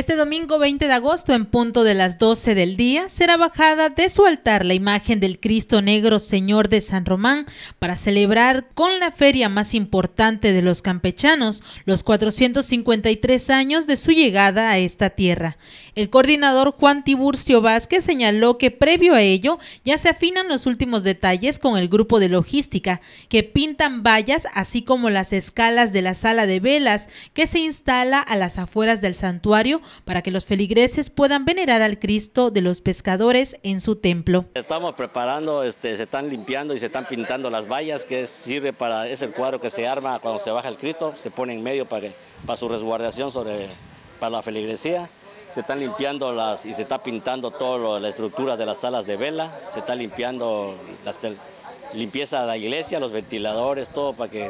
Este domingo 20 de agosto, en punto de las 12 del día, será bajada de su altar la imagen del Cristo Negro Señor de San Román para celebrar con la feria más importante de los campechanos los 453 años de su llegada a esta tierra. El coordinador Juan Tiburcio Vázquez señaló que previo a ello ya se afinan los últimos detalles con el grupo de logística, que pintan vallas así como las escalas de la sala de velas que se instala a las afueras del santuario para que los feligreses puedan venerar al Cristo de los pescadores en su templo. Estamos preparando, este, se están limpiando y se están pintando las vallas que sirve para, es el cuadro que se arma cuando se baja el Cristo, se pone en medio para, su resguardación para la feligresía se están limpiando las y se está pintando toda la estructura de las salas de vela, se está limpiando la limpieza de la iglesia, los ventiladores, todo para que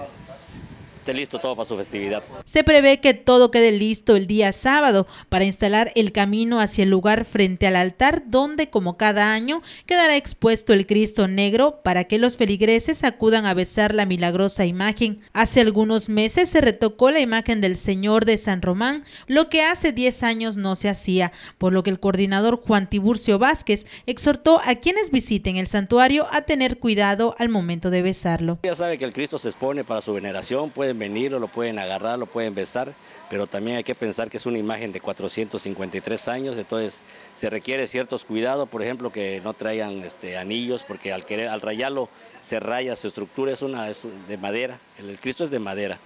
esté listo todo para su festividad. Se prevé que todo quede listo el día sábado para instalar el camino hacia el lugar frente al altar donde, como cada año, quedará expuesto el Cristo Negro para que los feligreses acudan a besar la milagrosa imagen. Hace algunos meses se retocó la imagen del Señor de San Román, lo que hace 10 años no se hacía, por lo que el coordinador Juan Tiburcio Vázquez exhortó a quienes visiten el santuario a tener cuidado al momento de besarlo. Ya sabe que el Cristo se expone para su veneración, puede venir o lo pueden agarrar, lo pueden besar, pero también hay que pensar que es una imagen de 453 años, entonces se requiere ciertos cuidados, por ejemplo, que no traigan este, anillos, porque al, querer, al rayarlo se raya, su estructura es, una, de madera, el, Cristo es de madera,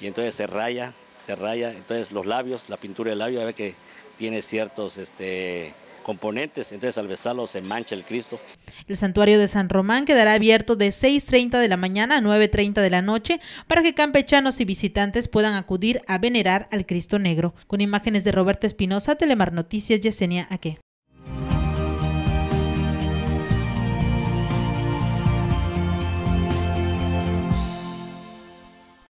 y entonces se raya, se raya, entonces los labios, la pintura del labio, a ver que tiene ciertos... Este, componentes, entonces al besarlo se mancha el Cristo. El santuario de San Román quedará abierto de 6.30 de la mañana a 9.30 de la noche para que campechanos y visitantes puedan acudir a venerar al Cristo Negro. Con imágenes de Roberta Espinosa, Telemar Noticias, Yesenia Aque.